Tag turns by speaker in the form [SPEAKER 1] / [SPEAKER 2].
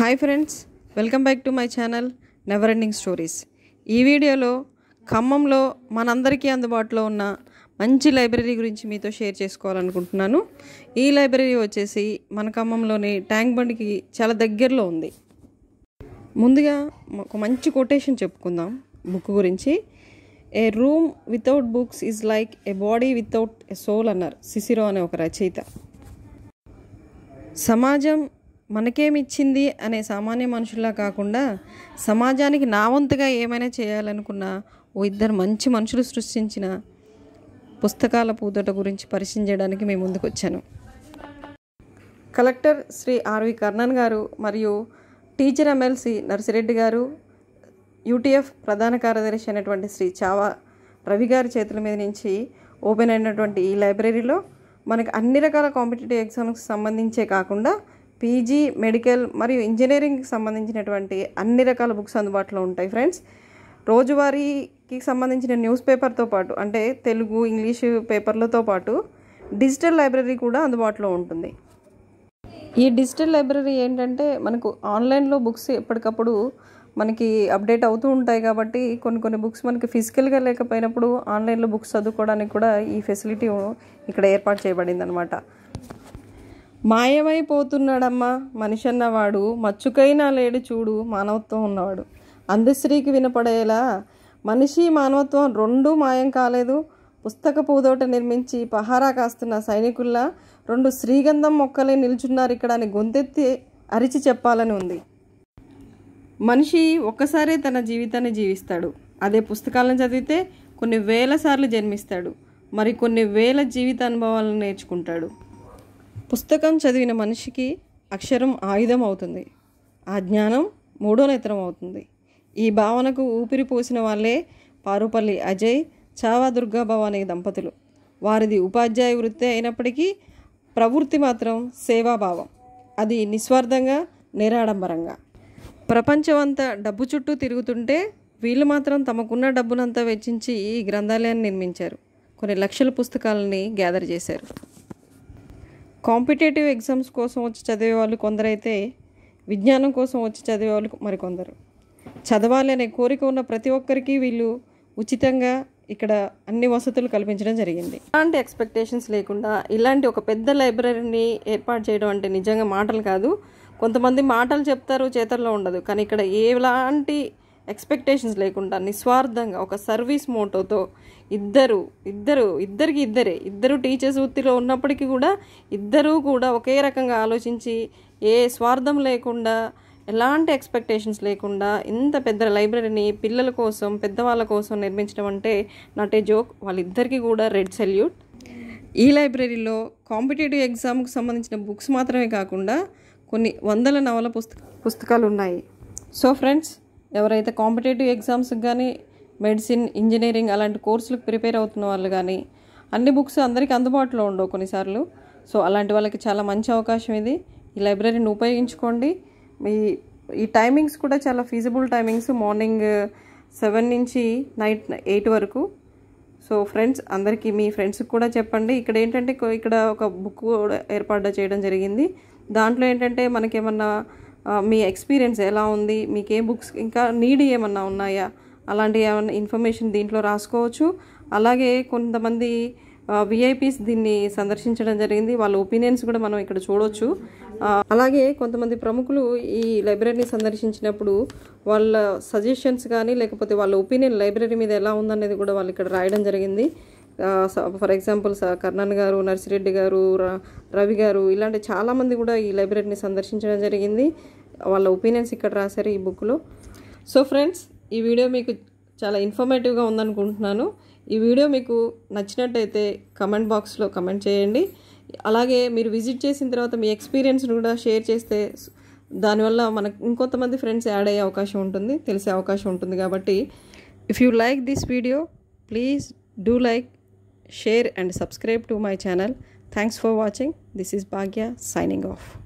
[SPEAKER 1] Hi friends welcome back to my channel never ending stories ఈ వీడియోలో ఖమ్మంలో మనందరికీ అందుబాటులో ఉన్న మంచి లైబ్రరీ గురించి మీతో షేర్ చేసుకోవాలనుకుంటున్నాను ఈ లైబ్రరీ వచ్చేసి మన ఖమ్మంలోని ట్యాంక్ బండికి చాలా దగ్గరలో ఉంది ముందుగా ఒక మంచి కొటేషన్ చెప్పుకుందాం బుక్ గురించి a room without books is like a body without a soul అన్నారు సిసిరో అనే ఒక రచయిత సమాజం మనకేమిచ్చింది అనే సామాన్య మనుషుల్లా కాకుండా సమాజానికి నా వంతుగా ఏమైనా చేయాలనుకున్న ఓ ఇద్దరు మంచి మనుషులు సృష్టించిన పుస్తకాల పూతట గురించి పరిచయం చేయడానికి మేము ముందుకొచ్చాను కలెక్టర్ శ్రీ ఆర్వి కర్ణన్ గారు మరియు టీచర్ ఎమ్మెల్సీ నర్సిరెడ్డి గారు యూటీఎఫ్ ప్రధాన కార్యదర్శి అయినటువంటి శ్రీ చావా రవి గారి చేతుల మీద నుంచి ఓపెన్ అయినటువంటి ఈ లైబ్రరీలో మనకు అన్ని రకాల కాంపిటేటివ్ ఎగ్జామ్స్కి సంబంధించే కాకుండా పీజీ మెడికల్ మరియు ఇంజనీరింగ్కి సంబంధించినటువంటి అన్ని రకాల బుక్స్ అందుబాటులో ఉంటాయి ఫ్రెండ్స్ రోజువారీకి సంబంధించిన న్యూస్ పేపర్తో పాటు అంటే తెలుగు ఇంగ్లీషు పేపర్లతో పాటు డిజిటల్ లైబ్రరీ కూడా అందుబాటులో ఉంటుంది ఈ డిజిటల్ లైబ్రరీ ఏంటంటే మనకు ఆన్లైన్లో బుక్స్ ఎప్పటికప్పుడు మనకి అప్డేట్ అవుతూ ఉంటాయి కాబట్టి కొన్ని కొన్ని బుక్స్ మనకి ఫిజికల్గా లేకపోయినప్పుడు ఆన్లైన్లో బుక్స్ చదువుకోవడానికి కూడా ఈ ఫెసిలిటీ ఇక్కడ ఏర్పాటు చేయబడింది అనమాట మాయమైపోతున్నాడమ్మా మనిషి అన్నవాడు మచ్చుకైనా లేడు చూడు మానవత్వం ఉన్నవాడు అందశ్రీకి వినపడేలా మనిషి మానవత్వం రెండూ మాయం కాలేదు పుస్తక పూదోట నిర్మించి పహారా కాస్తున్న సైనికుల్లా రెండు శ్రీగంధం మొక్కలే నిల్చున్నారు ఇక్కడ అని గొంతెత్తి అరిచి చెప్పాలని ఉంది మనిషి ఒక్కసారే తన జీవితాన్ని జీవిస్తాడు అదే పుస్తకాలను చదివితే కొన్ని వేల సార్లు జన్మిస్తాడు మరి కొన్ని వేల జీవిత అనుభవాలను నేర్చుకుంటాడు పుస్తకం చదివిన మనిషికి అక్షరం ఆయుధం అవుతుంది ఆ జ్ఞానం మూడో నేత్రం అవుతుంది ఈ భావనకు ఊపిరి పోసిన వాళ్ళే పారుపల్లి అజయ్ చావా దుర్గా భవానీ దంపతులు వారిది ఉపాధ్యాయ వృత్తి అయినప్పటికీ ప్రవృత్తి మాత్రం సేవాభావం అది నిస్వార్థంగా నిరాడంబరంగా ప్రపంచమంతా డబ్బు చుట్టూ తిరుగుతుంటే వీళ్ళు మాత్రం తమకున్న డబ్బునంతా వెచ్చించి ఈ గ్రంథాలయాన్ని నిర్మించారు కొన్ని లక్షల పుస్తకాలని గ్యాదర్ చేశారు కాంపిటేటివ్ ఎగ్జామ్స్ కోసం వచ్చి చదివే వాళ్ళు కొందరైతే విజ్ఞానం కోసం వచ్చి చదివే వాళ్ళు మరికొందరు చదవాలనే కోరిక ఉన్న ప్రతి ఒక్కరికి వీళ్ళు ఉచితంగా ఇక్కడ అన్ని వసతులు కల్పించడం జరిగింది అలాంటి ఎక్స్పెక్టేషన్స్ లేకుండా ఇలాంటి ఒక పెద్ద లైబ్రరీని ఏర్పాటు చేయడం అంటే నిజంగా మాటలు కాదు కొంతమంది మాటలు చెప్తారు చేతల్లో ఉండదు కానీ ఇక్కడ ఎలాంటి ఎక్స్పెక్టేషన్స్ లేకుండా నిస్వార్థంగా ఒక సర్వీస్ మోటోతో ఇద్దరు ఇద్దరు ఇద్దరికి ఇద్దరే ఇద్దరు టీచర్స్ వృత్తిలో ఉన్నప్పటికీ కూడా ఇద్దరూ కూడా ఒకే రకంగా ఆలోచించి ఏ స్వార్థం లేకుండా ఎలాంటి ఎక్స్పెక్టేషన్స్ లేకుండా ఇంత పెద్ద లైబ్రరీని పిల్లల కోసం పెద్దవాళ్ళ కోసం నిర్మించడం అంటే నాట్ ఏ జోక్ వాళ్ళిద్దరికీ కూడా రెడ్ సెల్యూట్ ఈ లైబ్రరీలో కాంపిటేటివ్ ఎగ్జామ్కి సంబంధించిన బుక్స్ మాత్రమే కాకుండా కొన్ని వందల నవల పుస్తక పుస్తకాలు ఉన్నాయి సో ఫ్రెండ్స్ ఎవరైతే కాంపిటేటివ్ ఎగ్జామ్స్కి కానీ మెడిసిన్ ఇంజనీరింగ్ అలాంటి కోర్సులకు ప్రిపేర్ అవుతున్న వాళ్ళు కానీ అన్ని బుక్స్ అందరికీ అందుబాటులో ఉండవు కొన్నిసార్లు సో అలాంటి వాళ్ళకి చాలా మంచి అవకాశం ఇది ఈ లైబ్రరీని ఉపయోగించుకోండి మీ ఈ టైమింగ్స్ కూడా చాలా ఫీజబుల్ టైమింగ్స్ మార్నింగ్ సెవెన్ నుంచి నైట్ ఎయిట్ వరకు సో ఫ్రెండ్స్ అందరికీ మీ ఫ్రెండ్స్కి కూడా చెప్పండి ఇక్కడ ఏంటంటే ఇక్కడ ఒక బుక్ కూడా ఏర్పాటు చేయడం జరిగింది దాంట్లో ఏంటంటే మనకేమన్నా మీ ఎక్స్పీరియన్స్ ఎలా ఉంది మీకు ఏ బుక్స్ ఇంకా నీడ్ ఏమన్నా ఉన్నాయా అలాంటి ఏమన్నా ఇన్ఫర్మేషన్ దీంట్లో రాసుకోవచ్చు అలాగే కొంతమంది విఐపీస్ దీన్ని సందర్శించడం జరిగింది వాళ్ళ ఒపీనియన్స్ కూడా మనం ఇక్కడ చూడవచ్చు అలాగే కొంతమంది ప్రముఖులు ఈ లైబ్రరీని సందర్శించినప్పుడు వాళ్ళ సజెషన్స్ కానీ లేకపోతే వాళ్ళ ఒపీనియన్ లైబ్రరీ మీద ఎలా ఉందనేది కూడా వాళ్ళు ఇక్కడ రాయడం జరిగింది ఫర్ ఎగ్జాంపుల్ కర్ణన్ గారు నర్సిరెడ్డి గారు రవి గారు ఇలాంటి చాలామంది కూడా ఈ లైబ్రరీని సందర్శించడం జరిగింది వాళ్ళ ఒపీనియన్స్ ఇక్కడ రాశారు ఈ బుక్లో సో ఫ్రెండ్స్ ఈ వీడియో మీకు చాలా ఇన్ఫర్మేటివ్గా ఉందనుకుంటున్నాను ఈ వీడియో మీకు నచ్చినట్టయితే కమెంట్ బాక్స్లో కమెంట్ చేయండి అలాగే మీరు విజిట్ చేసిన తర్వాత మీ ఎక్స్పీరియన్స్ని కూడా షేర్ చేస్తే దానివల్ల మనకు ఇంకొంతమంది ఫ్రెండ్స్ యాడ్ అయ్యే అవకాశం ఉంటుంది తెలిసే అవకాశం ఉంటుంది కాబట్టి if you like this video please do like share and subscribe to my channel. Thanks for watching. This is Bhagya signing off.